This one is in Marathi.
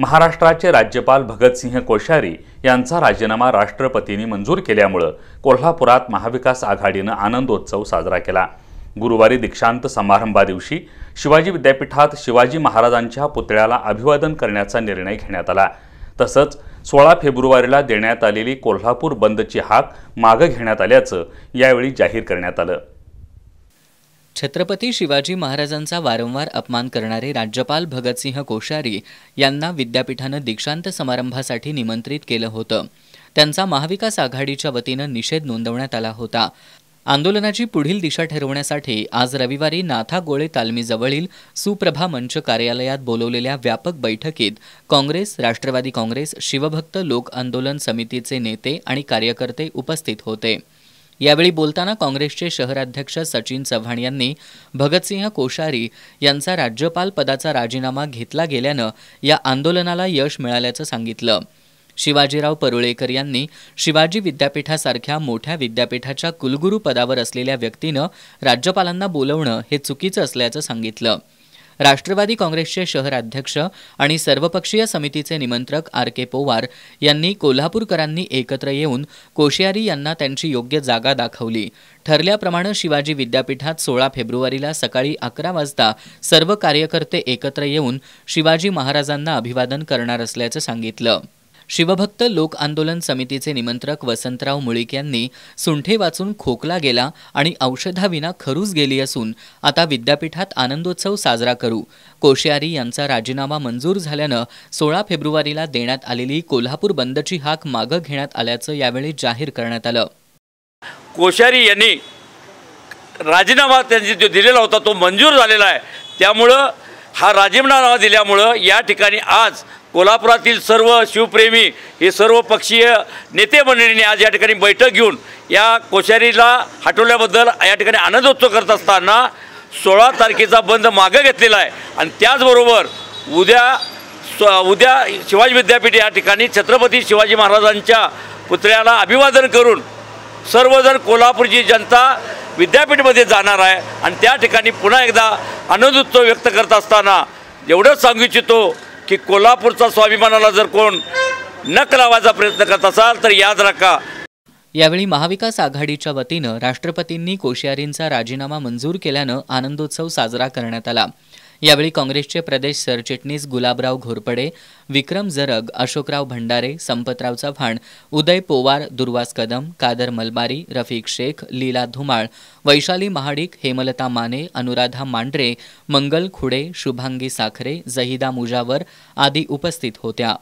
महाराष्ट्राचे राज्यपाल भगतसिंह कोश्यारी यांचा राजीनामा राष्ट्रपतींनी मंजूर केल्यामुळं कोल्हापुरात महाविकास आघाडीनं आनंदोत्सव साजरा केला गुरुवारी दीक्षांत समारंभा दिवशी शिवाजी विद्यापीठात शिवाजी महाराजांच्या पुतळ्याला अभिवादन करण्याचा निर्णय घेण्यात आला तसंच सोळा फेब्रुवारीला देण्यात आलेली कोल्हापूर बंदची हाक मागं घेण्यात आल्याचं यावेळी जाहीर करण्यात आलं छत्रपती शिवाजी महाराजांचा वारंवार अपमान करणारे राज्यपाल भगतसिंह कोश्यारी यांना विद्यापीठानं दीक्षांत समारंभासाठी निमंत्रित केलं होतं त्यांचा महाविकास आघाडीच्या वतीनं निषेध नोंदवण्यात आला होता आंदोलनाची पुढील दिशा ठरवण्यासाठी आज रविवारी नाथा गोळे तालमीजवळील सुप्रभा मंच कार्यालयात बोलवलेल्या व्यापक बैठकीत काँग्रेस राष्ट्रवादी काँग्रेस शिवभक्त लोक आंदोलन समितीचे नेते आणि कार्यकर्ते उपस्थित होते यावेळी बोलताना काँग्रेसचे शहराध्यक्ष सचिन चव्हाण यांनी भगतसिंह कोश्यारी यांचा राज्यपाल पदाचा राजीनामा घेतला गेल्यानं या आंदोलनाला यश मिळाल्याचं सांगितलं शिवाजीराव परुळेकर यांनी शिवाजी विद्यापीठासारख्या मोठ्या विद्यापीठाच्या कुलगुरू पदावर असलेल्या व्यक्तीनं राज्यपालांना बोलवणं हे चुकीचं असल्याचं सांगितलं राष्ट्रवादी काँग्रेसचे शहर अध्यक्ष आणि सर्वपक्षीय समितीचे निमंत्रक आर के पोवार यांनी कोल्हापूरकरांनी एकत्र येऊन कोश्यारी यांना त्यांची योग्य जागा दाखवली ठरल्याप्रमाणे शिवाजी विद्यापीठात सोळा फेब्रुवारीला सकाळी अकरा वाजता सर्व कार्यकर्ते एकत्र येऊन शिवाजी महाराजांना अभिवादन करणार असल्याचं सांगितलं शिवभक्त लोक आंदोलन समितीचे निमंत्रक वसंतराव मुळीक यांनी सुंठे वाचून खोकला गेला आणि औषधाविना खरूच गेली असून आता विद्यापीठात आनंदोत्सव साजरा करू कोश्यारी यांचा राजीनामा मंजूर झाल्यानं सोळा फेब्रुवारीला देण्यात आलेली कोल्हापूर बंदची हाक मागं घेण्यात आल्याचं यावेळी जाहीर करण्यात आलं कोश्यारी यांनी राजीनामा त्यांनी जो दिलेला होता तो मंजूर झालेला आहे त्यामुळं हा राजीनामा दिल्यामुळं या ठिकाणी आज कोल्हापुरातील सर्व शिवप्रेमी हे सर्व पक्षीय नेते मंडळींनी आज या ठिकाणी बैठक घेऊन या कोश्यारीला हटवल्याबद्दल या ठिकाणी आनंद उत्सव करत असताना सोळा तारखेचा बंद मागं घेतलेला आहे आणि त्याचबरोबर उद्या स उद्या शिवाजी विद्यापीठ या ठिकाणी छत्रपती शिवाजी महाराजांच्या पुतळ्याला अभिवादन करून सर्वजण कोल्हापूरची जनता विद्यापीठमध्ये जाणार आहे आणि त्या ठिकाणी पुन्हा एकदा आनंदोत्सव व्यक्त करत असताना एवढंच सांगू इच्छितो की कोल्हापूरचा स्वाभिमानाला जर कोण नक लावायचा प्रयत्न करत असाल तर याद राखा यावेळी महाविकास आघाडीच्या वतीनं राष्ट्रपतींनी कोश्यारींचा राजीनामा मंजूर केल्यानं आनंदोत्सव साजरा करण्यात आला यावेळी काँग्रेसचे प्रदेश सरचिटणीस गुलाबराव घोरपडे विक्रम जरग अशोकराव भंडारे संपतराव चव्हाण उदय पोवार दुर्वास कदम कादर मलबारी रफीक शेख लीला धुमाळ वैशाली महाडिक हेमलता माने अनुराधा मांढरे मंगल खुडे शुभांगी साखरे जहिदा मुजावर आदी उपस्थित होत्या